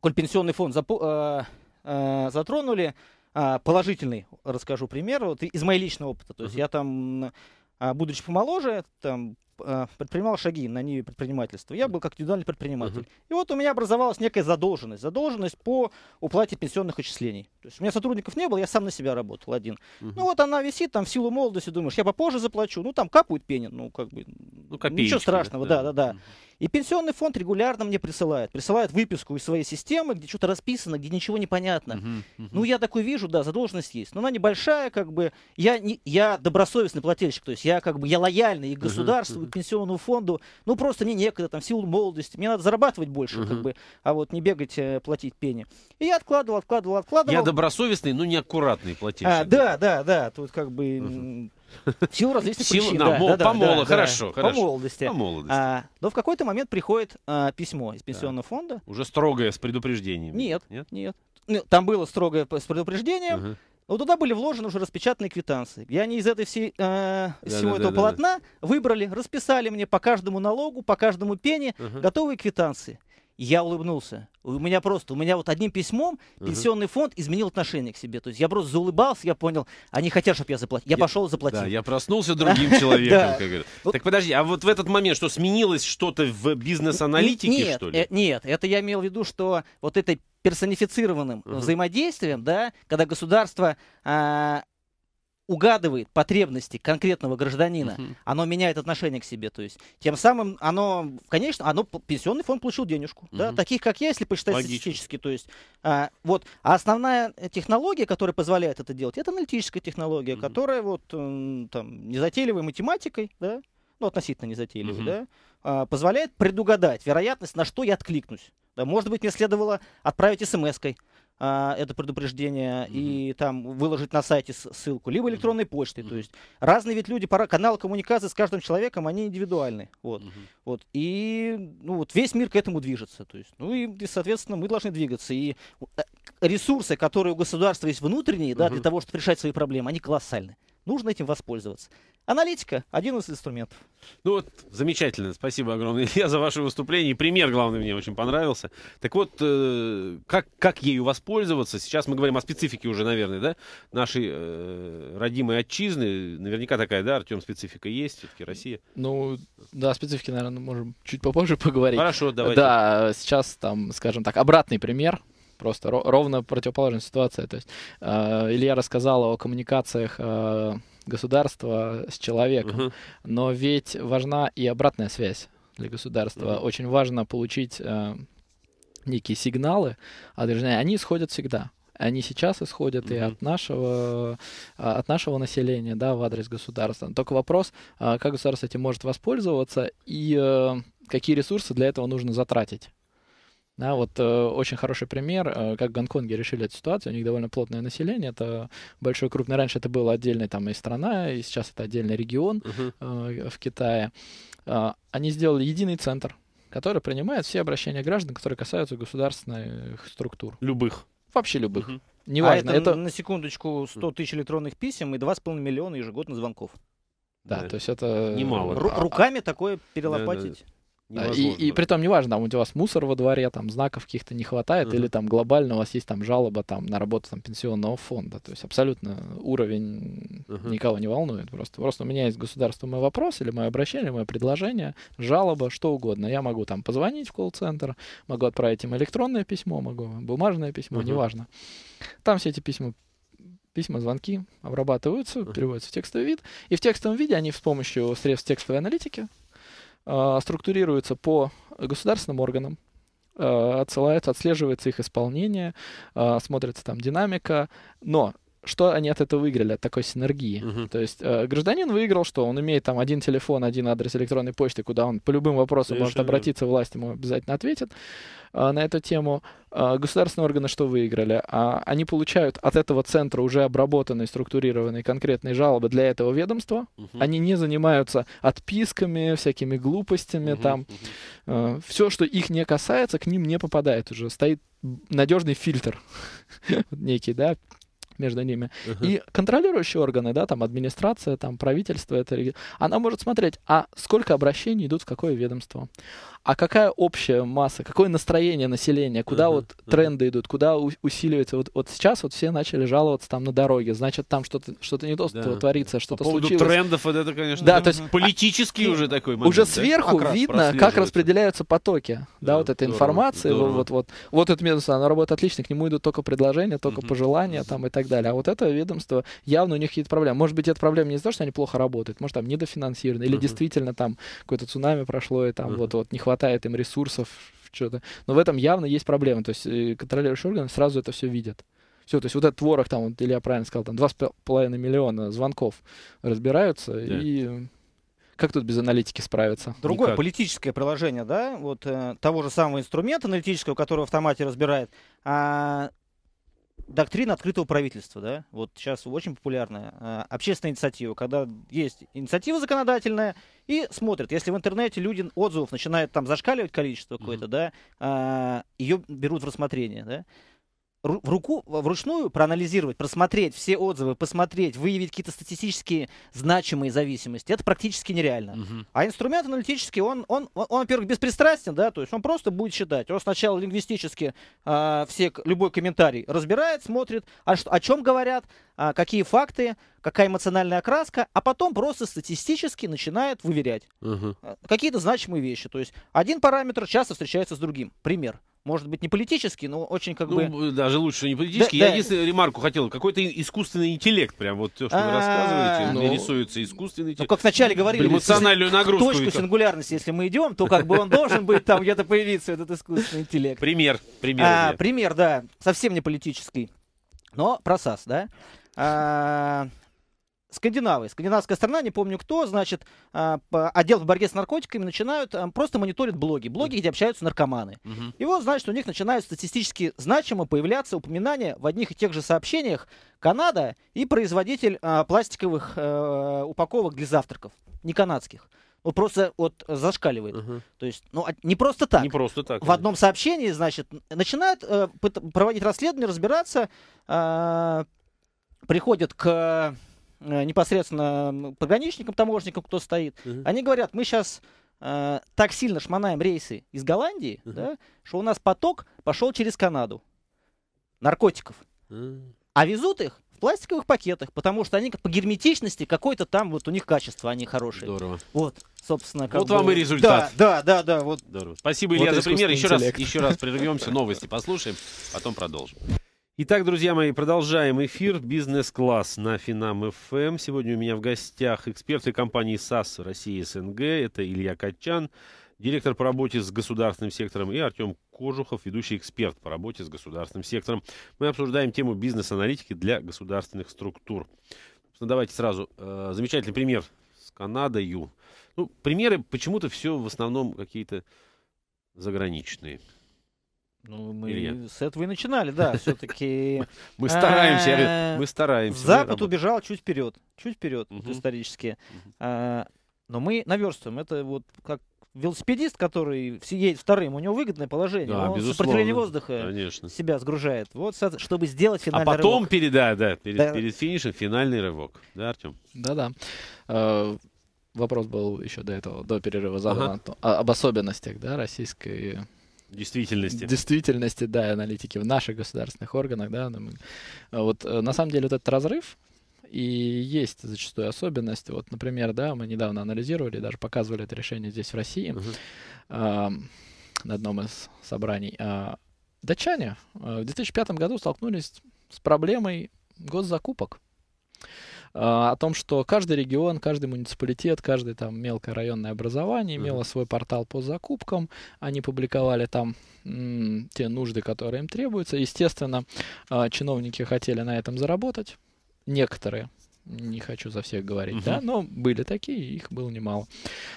B: коль пенсионный фонд запо, э, э, затронули, э, положительный, расскажу пример, вот из моего личного опыта, то есть угу. я там, а, будучи помоложе, там Э, предпринимал шаги на ниве предпринимательства. Я был как индивидуальный предприниматель. Угу. И вот у меня образовалась некая задолженность. Задолженность по уплате пенсионных отчислений. То есть у меня сотрудников не было, я сам на себя работал один. Угу. Ну вот она висит там в силу молодости, думаешь, я попозже заплачу. Ну там капают пенин, ну как бы. Ну, копеечки, ничего страшного, да, да, да. да. Угу. И пенсионный фонд регулярно мне присылает. Присылает выписку из своей системы, где что-то расписано, где ничего не понятно. Uh-huh, uh-huh. Ну, я такой вижу, да, задолженность есть. Но она небольшая, как бы. Я, не, я добросовестный плательщик, то есть я как бы я лояльный и государству, uh-huh, uh-huh. и пенсионному фонду. Ну, просто мне некогда, там, в силу молодости. Мне надо зарабатывать больше, uh-huh. как бы, а вот не бегать, э, платить пени. И я откладывал, откладывал, откладывал.
A: Я добросовестный, но неаккуратный плательщик. А, да, да, да. Тут как бы... Uh-huh в силу различных Сил, причин. Да, да, мол, да, по, да, хорошо, да, хорошо. по молодости. По молодости.
B: А, но в какой-то момент приходит а, письмо из пенсионного да. фонда.
A: Уже строгое с предупреждением.
B: Нет, нет. нет. Ну, там было строгое с предупреждением. Угу. Но туда были вложены уже распечатанные квитанции. И они из этой всей, э, да, всего да, этого да, полотна да. выбрали, расписали мне по каждому налогу, по каждому пене угу. готовые квитанции я улыбнулся. У меня просто, у меня вот одним письмом пенсионный uh-huh. фонд изменил отношение к себе. То есть я просто заулыбался, я понял, они хотят, чтобы я заплатил. Я, я пошел заплатить. Да,
A: я проснулся другим человеком, как говорят. Так подожди, а вот в этот момент что, сменилось что-то в бизнес-аналитике, что ли? Э,
B: нет, это я имел в виду, что вот этой персонифицированным uh-huh. взаимодействием, да, когда государство э, угадывает потребности конкретного гражданина, угу. оно меняет отношение к себе. То есть, тем самым оно, конечно, оно, пенсионный фонд получил денежку. Угу. Да, таких, как я, если посчитать Логично. статистически. То есть, а, вот. А основная технология, которая позволяет это делать, это аналитическая технология, угу. которая вот э, там незатейливой математикой, да, ну, относительно незатейливой, угу. да, а, позволяет предугадать вероятность, на что я откликнусь. Да, может быть, мне следовало отправить смс-кой э, это предупреждение mm-hmm. и там выложить на сайте ссылку, либо электронной mm-hmm. почтой. Mm-hmm. То есть разные ведь люди, пора, каналы коммуникации с каждым человеком, они индивидуальны. Вот, mm-hmm. вот. И ну, вот весь мир к этому движется. То есть, ну и, и, соответственно, мы должны двигаться. И э, ресурсы, которые у государства есть внутренние, mm-hmm. да, для того, чтобы решать свои проблемы, они колоссальны. Нужно этим воспользоваться. Аналитика – один из инструментов.
A: Ну вот, замечательно. Спасибо огромное, Илья, за ваше выступление. Пример, главный мне очень понравился. Так вот, э, как, как ею воспользоваться? Сейчас мы говорим о специфике уже, наверное, да? Нашей э, родимой отчизны. Наверняка такая, да, Артем, специфика есть, все-таки Россия.
C: Ну, да, специфики, наверное, можем чуть попозже поговорить. Хорошо, давайте.
A: Да, сейчас там, скажем так, обратный
C: пример – Просто ровно противоположная ситуация. То есть э, Илья рассказал о коммуникациях э, государства с человеком, uh-huh. но ведь важна и обратная связь для государства. Uh-huh. Очень важно получить э, некие сигналы от гражданина. Они исходят всегда они сейчас исходят mm-hmm. и от нашего, от нашего населения, да, в адрес государства. Только вопрос, как государство этим может воспользоваться и э, какие ресурсы для этого нужно затратить. Да, вот э, очень хороший пример, э, как в Гонконге решили эту ситуацию. У них довольно плотное население, это большой, крупный. Раньше это была отдельная там и страна, и сейчас это отдельный регион э, в Китае. Э, они сделали единый центр, который принимает все обращения граждан, которые касаются государственных структур. Любых. Вообще любых. uh Неважно. А это, это на секундочку 100
B: тысяч электронных писем и 2,5 миллиона ежегодно звонков.
C: Да, да, то есть это... Немало. Ру-
B: руками такое перелопатить. Да, да. И, и
C: при том неважно, там у вас мусор во дворе, там знаков каких-то не хватает, uh-huh. или там глобально у вас есть там жалоба там на работу там пенсионного фонда. То есть абсолютно уровень uh-huh. никого не волнует. Просто, просто у меня есть государство мой вопрос, или мое обращение, мое предложение, жалоба, что угодно. Я могу там позвонить в колл-центр, могу отправить им электронное письмо, могу бумажное письмо, uh-huh. неважно. Там все эти письма письма, звонки обрабатываются, переводятся в текстовый вид. И в текстовом виде они с помощью средств текстовой аналитики Э, структурируется по государственным органам, э, отсылается, отслеживается их исполнение, э, смотрится там динамика, но что они от этого выиграли, от такой синергии. Uh-huh. То есть э, гражданин выиграл, что он имеет там один телефон, один адрес электронной почты, куда он по любым вопросам Совершенно. может обратиться, власть ему обязательно ответит э, на эту тему. Э, государственные органы что выиграли? А, они получают от этого центра уже обработанные, структурированные конкретные жалобы для этого ведомства. Uh-huh. Они не занимаются отписками, всякими глупостями uh-huh. там. Угу. Э, все, что их не касается, к ним не попадает уже. Стоит надежный фильтр некий, да, между ними. Uh-huh. И контролирующие органы, да, там администрация, там правительство, это, она может смотреть, а сколько обращений идут в какое ведомство, а какая общая масса, какое настроение населения, куда uh-huh, вот uh-huh. тренды идут, куда усиливается. Вот, вот сейчас вот все начали жаловаться там на дороге, значит там что-то что-то не то да. творится, что-то По поводу случилось. трендов
A: вот это, конечно, да, то есть, а, политический а, уже такой момент. Уже сверху да? видно, как
C: распределяются потоки, да, да вот этой информации, здорово. вот вот вот это ведомство, оно работает отлично, к нему идут только предложения, только uh-huh. пожелания там и так далее, а вот это ведомство явно у них какие-то проблемы. Может быть, это проблема не из-за того, что они плохо работают, может там недофинансированы или uh-huh. действительно там какое-то цунами прошло и там uh-huh. вот вот не хватает хватает им ресурсов, что-то. Но в этом явно есть проблема. То есть э, контролирующие органы сразу это все видят. Все, то есть вот этот творог там, вот Илья правильно сказал, там 2,5 миллиона звонков разбираются да. и... Как тут без аналитики справиться? Другое Никак.
B: политическое приложение, да, вот э, того же самого инструмента аналитического, который в автомате разбирает, а, доктрина открытого правительства, да, вот сейчас очень популярная, э, общественная инициатива, когда есть инициатива законодательная и смотрят, если в интернете люди отзывов начинают там зашкаливать количество какое-то, mm-hmm. да, а, ее берут в рассмотрение, да, в руку, вручную проанализировать, просмотреть все отзывы, посмотреть, выявить какие-то статистические значимые зависимости, это практически нереально. Угу. А инструмент аналитический, он, он, он, он, во-первых, беспристрастен, да, то есть он просто будет считать. Он сначала лингвистически э, все, любой комментарий разбирает, смотрит, а о, о чем говорят, э, какие факты, какая эмоциональная окраска, а потом просто статистически начинает выверять угу. какие-то значимые вещи. То есть один параметр часто встречается с другим. Пример может быть, не политический, но очень как ну,
A: бы... даже лучше не политический. Да, Я да. единственную ремарку хотел. Какой-то искусственный интеллект, прям вот то, что вы а, рассказываете, но... Ну, рисуется искусственный
B: ну, интеллект. Ну, как вначале говорили, эмоциональную нагрузку. точку сингулярности, если мы идем, то как бы он должен быть там где-то появиться, этот искусственный интеллект.
A: Пример, пример. А
B: Пример, да, совсем не политический. Но про САС, да? А, скандинавы, скандинавская страна, не помню кто, значит, а, отдел в борьбе с наркотиками начинают, а, просто мониторят блоги, блоги, где общаются наркоманы. Угу. И вот, значит, у них начинают статистически значимо появляться упоминания в одних и тех же сообщениях Канада и производитель а, пластиковых а, упаковок для завтраков, не канадских. Вот просто вот зашкаливает. Угу. То есть, ну, а, не просто так. Не просто так. В конечно. одном сообщении, значит, начинают э, проводить расследование, разбираться, э, приходят к Э, непосредственно пограничникам, таможникам, кто стоит, uh-huh. они говорят, мы сейчас э, так сильно шманаем рейсы из Голландии, uh-huh. да, что у нас поток пошел через Канаду наркотиков. Uh-huh. А везут их в пластиковых пакетах, потому что они по герметичности какой-то там, вот у них качество, они хорошие. Здорово. Вот, собственно. Как вот бы... вам и результат. Да, да,
A: да. да вот. Здорово. Спасибо, Илья, вот за пример. Еще раз, еще раз прервемся, новости послушаем, потом продолжим. Итак, друзья мои, продолжаем эфир «Бизнес-класс» на Финам ФМ. Эм. Сегодня у меня в гостях эксперты компании САС России СНГ. Это Илья Качан, директор по работе с государственным сектором, и Артем Кожухов, ведущий эксперт по работе с государственным сектором. Мы обсуждаем тему бизнес-аналитики для государственных структур. Ну, давайте сразу э, замечательный пример с Канадою. Ну, примеры почему-то все в основном какие-то заграничные. Ну, мы с
B: этого и начинали, да, все-таки. Э, мы стараемся, мы стараемся. Запад убежал чуть вперед, чуть вперед исторически. А, но мы наверстываем. Это вот как велосипедист, который едет вторым, у него выгодное положение. Да, он сопротивление воздуха Конечно. себя сгружает. Вот, чтобы сделать а финальный рывок. А потом рывок. Перед,
A: да, да, перед, да. перед финишем финальный рывок. Да, Артем? Да-да. А, вопрос был еще до этого, до перерыва задан
C: ага. об особенностях да, российской Действительности. Действительности, да, аналитики в наших государственных органах, да. А вот э, на самом деле вот этот разрыв, и есть зачастую особенность. Вот, например, да, мы недавно анализировали, даже показывали это решение здесь в России uh-huh. э, на одном из собраний. Э, датчане э, в 2005 году столкнулись с проблемой госзакупок. А, о том, что каждый регион, каждый муниципалитет, каждое там мелкое районное образование имело свой портал по закупкам, они публиковали там те нужды, которые им требуются. Естественно, а, чиновники хотели на этом заработать, некоторые, не хочу за всех говорить, угу. да, но были такие, их было немало.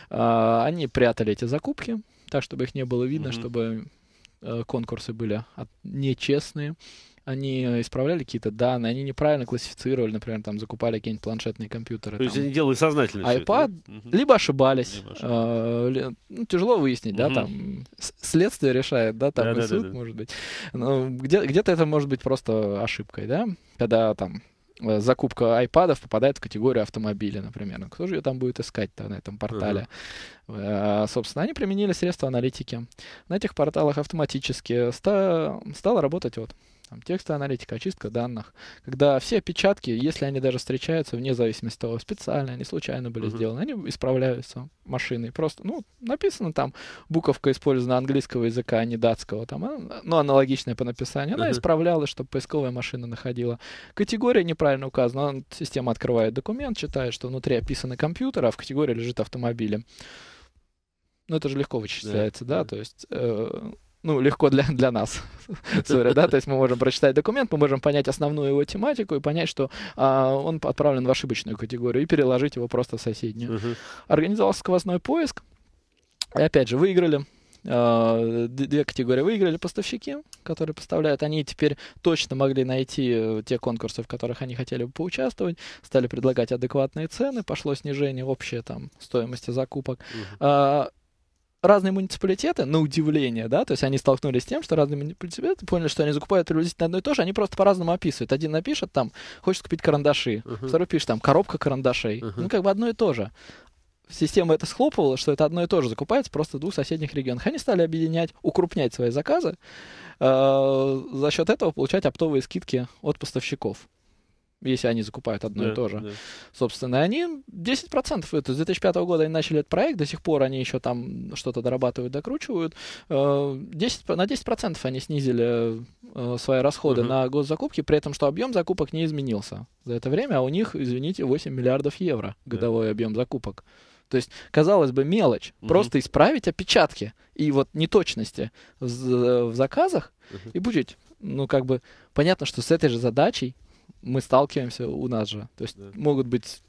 C: А, они прятали эти закупки, так чтобы их не было видно, угу. чтобы э, конкурсы были от... нечестные они исправляли какие-то данные, они неправильно классифицировали, например, там закупали какие-нибудь планшетные компьютеры. То там, есть они делали сознательно. iPad, это, да? либо ошибались. Либо ошибались. Э, ну, тяжело выяснить,
A: угу. да, там
C: следствие решает, да, там да, и да, суд, да, да. может быть. Но ну, где, где-то это может быть просто ошибкой, да, когда там э, закупка айпадов попадает в категорию автомобиля, например. Ну, кто же ее там будет искать-то на этом портале? Uh-huh. Собственно, они применили средства аналитики. На этих порталах автоматически стало работать вот там аналитика, очистка данных, когда все опечатки, если они даже встречаются, вне зависимости от того, специально они случайно были uh-huh. сделаны, они исправляются машиной. Просто, ну, написано там, буковка использована английского языка, а не датского, там, а, ну, аналогичное по написанию, она uh-huh. исправлялась, чтобы поисковая машина находила. Категория неправильно указана, система открывает документ, читает, что внутри описаны компьютеры, а в категории лежит автомобили. Ну, это же легко вычисляется, да, да? да. то есть... Э- ну, легко для, для нас. Sorry, да? То есть мы можем прочитать документ, мы можем понять основную его тематику и понять, что а, он отправлен в ошибочную категорию и переложить его просто в соседнюю. Uh-huh. Организовался сквозной поиск. И опять же, выиграли а, две категории выиграли поставщики, которые поставляют. Они теперь точно могли найти э, те конкурсы, в которых они хотели бы поучаствовать, стали предлагать адекватные цены, пошло снижение общей там стоимости закупок. Uh-huh разные муниципалитеты, на удивление, да, то есть они столкнулись с тем, что разные муниципалитеты поняли, что они закупают приблизительно одно и то же, они просто по-разному описывают. Один напишет там, хочет купить карандаши, uh-huh. второй пишет там, коробка карандашей. Uh-huh. Ну, как бы одно и то же. Система это схлопывала, что это одно и то же закупается просто в двух соседних регионах. Они стали объединять, укрупнять свои заказы, э- за счет этого получать оптовые скидки от поставщиков если они закупают одно да, и то же. Да. Собственно, и они 10% это с 2005 года они начали этот проект, до сих пор они еще там что-то дорабатывают, докручивают. 10, э, на 10% они снизили э, свои расходы uh-huh. на госзакупки, при этом, что объем закупок не изменился за это время, а у них, извините, 8 миллиардов евро годовой да. объем закупок. То есть, казалось бы, мелочь. Угу. Просто исправить опечатки и вот неточности в, в заказах угу. и будет. Ну, как бы, понятно, что с этой же задачей мы сталкиваемся у нас же. То есть да. могут быть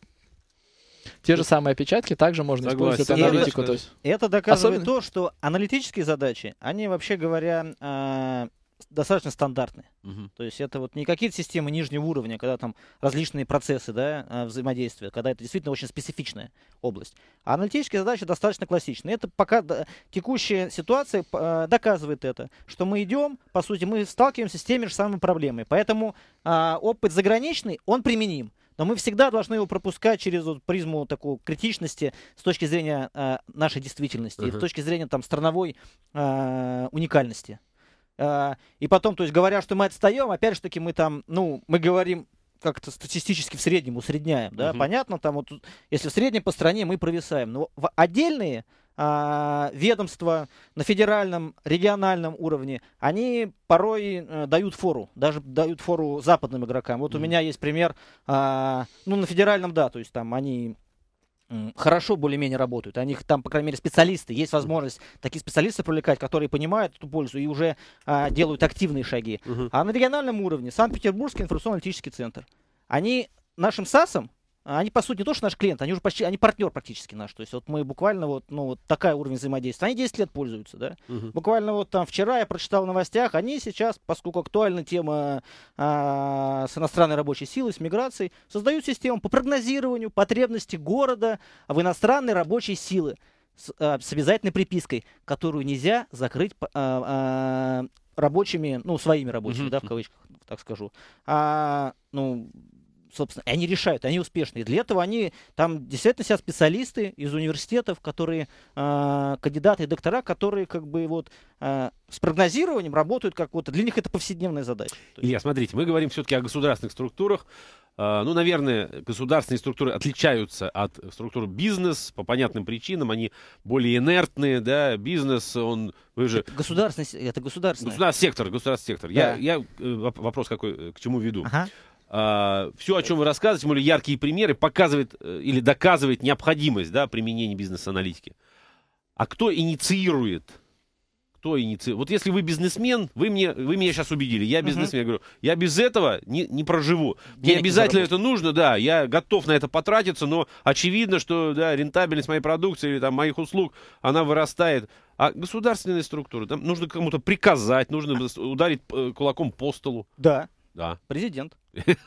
C: те же ну, самые опечатки, также можно Согласен. использовать аналитику. Это, то есть. это доказывает
B: Особенно... то, что аналитические задачи, они, вообще говоря, а, достаточно стандартные. Угу. То есть это вот не какие-то системы нижнего уровня, когда там различные процессы да, э, взаимодействия, когда это действительно очень специфичная область. А аналитические задачи достаточно классичные. Это пока да, текущая ситуация э, доказывает это, что мы идем, по сути, мы сталкиваемся с теми же самыми проблемами. Поэтому э, опыт заграничный, он применим. Но мы всегда должны его пропускать через вот призму такой критичности с точки зрения э, нашей действительности uh-huh. и с точки зрения там страновой э, уникальности. Э, и потом, то есть, говоря, что мы отстаем, опять же таки мы там, ну, мы говорим как-то статистически в среднем усредняем, да, угу. понятно, там вот, если в среднем по стране мы провисаем, но в отдельные а, ведомства на федеральном, региональном уровне, они порой а, дают фору, даже дают фору западным игрокам. Вот mm-hmm. у меня есть пример, а, ну, на федеральном, да, то есть там они хорошо более-менее работают. Они там, по крайней мере, специалисты. Есть возможность таких специалистов привлекать, которые понимают эту пользу и уже а, делают активные шаги. Угу. А на региональном уровне Санкт-Петербургский информационно-аналитический центр. Они нашим САСом а они, по сути, не то, что наш клиент, они уже почти, они партнер практически наш. То есть вот мы буквально вот, ну, вот такая уровень взаимодействия. Они 10 лет пользуются, да. Угу. Буквально вот там вчера я прочитал в новостях, они сейчас, поскольку актуальна тема а, с иностранной рабочей силой, с миграцией, создают систему по прогнозированию потребности города в иностранной рабочей силы с, а, с обязательной припиской, которую нельзя закрыть а, а, рабочими, ну, своими рабочими, угу. да, в кавычках, так скажу. А, ну, собственно, они решают, они успешные. Для этого они там действительно сейчас специалисты из университетов, которые э, кандидаты и доктора, которые как бы вот э, с прогнозированием работают как вот для них это повседневная
A: задача. Илья, смотрите, мы говорим все-таки о государственных структурах. А, ну, наверное, государственные структуры отличаются от структур бизнес по понятным причинам. Они более инертные, да, бизнес, он... Вы же... Это государственный, это государственный. Государственный сектор, государственный сектор. Да. Я, я э, вопрос какой, э, к чему веду. Ага. А, все, о чем вы рассказываете, были яркие примеры, показывает э, или доказывает необходимость да, применения бизнес-аналитики. А кто инициирует? Кто инициирует? Вот если вы бизнесмен, вы, мне, вы меня сейчас убедили, я бизнесмен, угу. я говорю, я без этого не, не проживу. Денег Мне обязательно это нужно, да, я готов на это потратиться, но очевидно, что да, рентабельность моей продукции или там, моих услуг, она вырастает. А государственные структуры, там нужно кому-то приказать, нужно а. ударить э, кулаком по столу. Да. Да. Президент.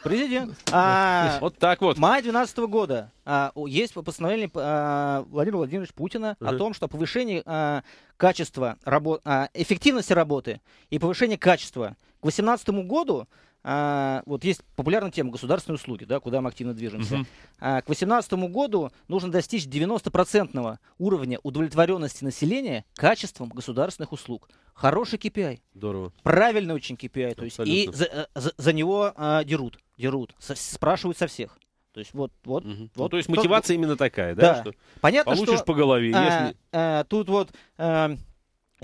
A: Президент. А, вот так вот. Мая
B: 2012 года а, есть постановление а, Владимира Владимировича Путина угу. о том, что повышение а, качества работы, а, эффективности работы и повышение качества к 2018 году а, вот есть популярная тема государственные услуги, да, куда мы активно движемся. Угу. А, к 2018 году нужно достичь 90% уровня удовлетворенности населения качеством государственных услуг. Хороший KPI. Здорово. Правильный очень KPI. Абсолютно. То есть, и за, э, за, за него а, дерут, дерут, со, спрашивают со всех. То есть вот,
A: вот, угу. вот. Ну, то есть мотивация кто... именно такая, да? да. Что Понятно, получишь что, по голове. А, если...
B: а, тут вот а,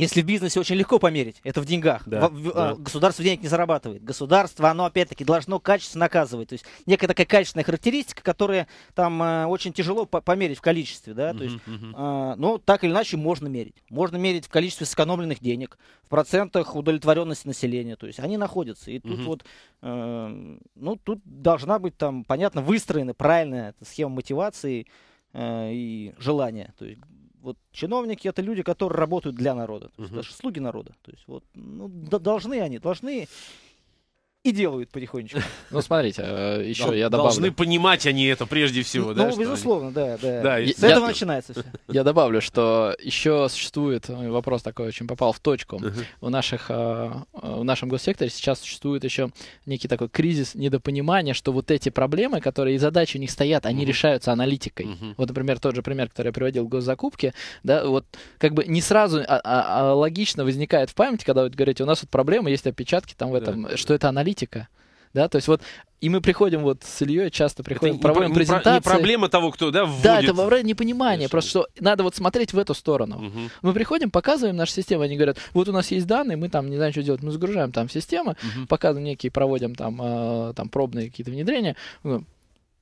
B: если в бизнесе очень легко померить, это в деньгах. Да, в, в, да. А, государство денег не зарабатывает. Государство, оно опять-таки должно качественно наказывать. То есть некая такая качественная характеристика, которая там э, очень тяжело по померить в количестве. Да? Uh -huh, То есть, uh-huh. э, ну, так или иначе можно мерить. Можно мерить в количестве сэкономленных денег, в процентах удовлетворенности населения. То есть они находятся. И тут uh-huh. вот, э, ну, тут должна быть там, понятно, выстроена правильная схема мотивации э, и желания. То есть вот чиновники это люди, которые работают для народа, то есть, угу. даже слуги народа. То есть вот ну, должны они, должны и делают потихонечку.
A: Ну, смотрите, э, еще я добавлю. Должны понимать они это прежде всего, ну, да? Ну, безусловно, да, да.
B: Да, С этого начинается все.
C: Я добавлю, что еще существует, э, вопрос такой очень попал в точку, у наших, э, в нашем госсекторе сейчас существует еще некий такой кризис недопонимания, что вот эти проблемы, которые и задачи у них стоят, они решаются аналитикой. Вот, например, тот же пример, который я приводил в госзакупке, да, вот как бы не сразу а, а, а логично возникает в памяти, когда вы говорите, у нас вот проблемы, есть опечатки там в этом, что это аналитика, политика. Да, то есть вот и мы приходим вот с Ильей, часто приходим, это проводим не, презентации. Не проблема
A: того, кто, да, вводит. Да, это вообще
C: непонимание, Конечно. просто что надо вот смотреть в эту сторону. Угу. Мы приходим, показываем нашу систему, они говорят, вот у нас есть данные, мы там не знаем, что делать, мы загружаем там систему угу. показываем некие, проводим там, э, там пробные какие-то внедрения. Ну,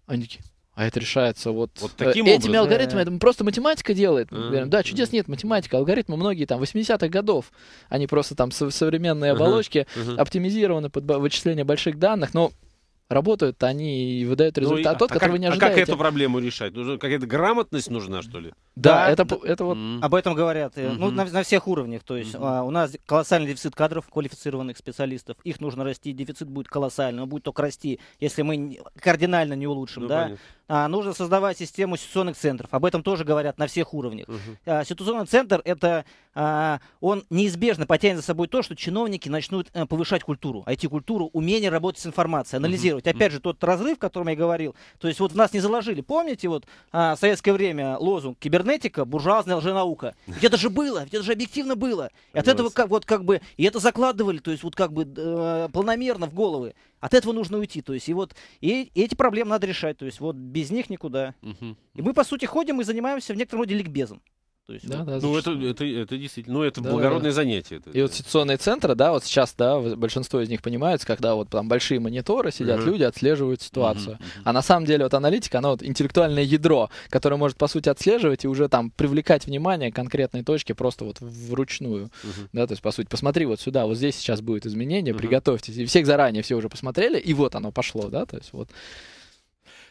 C: они такие, а это решается вот, вот э, таким этими образом, алгоритмами. Да, да. Просто математика делает. Mm-hmm. Да, чудес нет, математика. Алгоритмы многие там 80-х годов. Они просто там со- современные uh-huh. оболочки uh-huh. оптимизированы под вычисление больших данных. Но работают они и выдают результат ну, и, а, тот, а который как, вы не ожидаете.
A: А как эту проблему решать? Нужна какая-то грамотность нужна, что ли?
C: Да, да это, да. это
B: вот... Об этом говорят mm-hmm. ну, на, на всех уровнях. То есть mm-hmm. у нас колоссальный дефицит кадров, квалифицированных специалистов. Их нужно расти. Дефицит будет колоссальный. Он будет только расти, если мы кардинально не улучшим. Ну, да? Понятно. А, нужно создавать систему ситуационных центров. Об этом тоже говорят на всех уровнях. Угу. ситуационный центр это а, он неизбежно потянет за собой то, что чиновники начнут э, повышать культуру, IT-культуру, умение работать с информацией, анализировать. Угу. Опять же, тот разрыв, о котором я говорил, то есть вот нас не заложили. Помните, вот в советское время лозунг кибернетика, буржуазная лженаука. где-то же было, где-то же объективно было. И от этого как, вот как бы, и это закладывали, то есть вот как бы э, планомерно в головы. От этого нужно уйти, то есть и вот и, и эти проблемы надо решать, то есть вот без них никуда. Угу. И мы, по сути, ходим и занимаемся в некотором роде ликбезом.
A: То есть, да, вот. да, ну, это, это, это действительно, ну, это да, благородное да. занятие. Это,
C: и да. вот ситуационные центры, да, вот сейчас, да, большинство из них понимают, когда вот там большие мониторы сидят, uh-huh. люди отслеживают ситуацию. uh-huh. А на самом деле вот аналитика, она вот интеллектуальное ядро, которое может, по сути, отслеживать и уже там привлекать внимание к конкретной точке просто вот вручную. Uh-huh. Да, то есть, по сути, посмотри вот сюда, вот здесь сейчас будет изменение, uh-huh. приготовьтесь. И всех заранее все уже посмотрели, и вот оно пошло, да, то есть вот.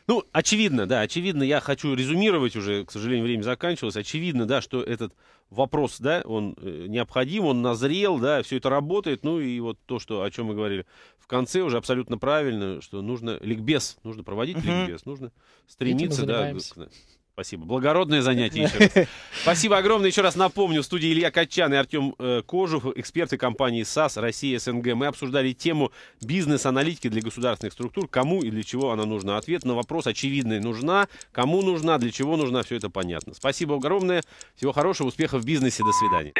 A: Ну, очевидно, да, очевидно, я хочу резюмировать уже, к сожалению, время заканчивалось. Очевидно, да, что этот вопрос, да, он э, необходим, он назрел, да, все это работает. Ну и вот то, что, о чем мы говорили в конце, уже абсолютно правильно, что нужно ликбез, нужно проводить угу. ликбез, нужно стремиться, да, к, Спасибо. Благородное занятие еще раз. Спасибо огромное. Еще раз напомню, в студии Илья Качан и Артем э, Кожух, эксперты компании САС Россия СНГ. Мы обсуждали тему бизнес-аналитики для государственных структур. Кому и для чего она нужна? Ответ на вопрос очевидный. Нужна. Кому нужна, для чего нужна, все это понятно. Спасибо огромное. Всего хорошего, успехов в бизнесе. До свидания.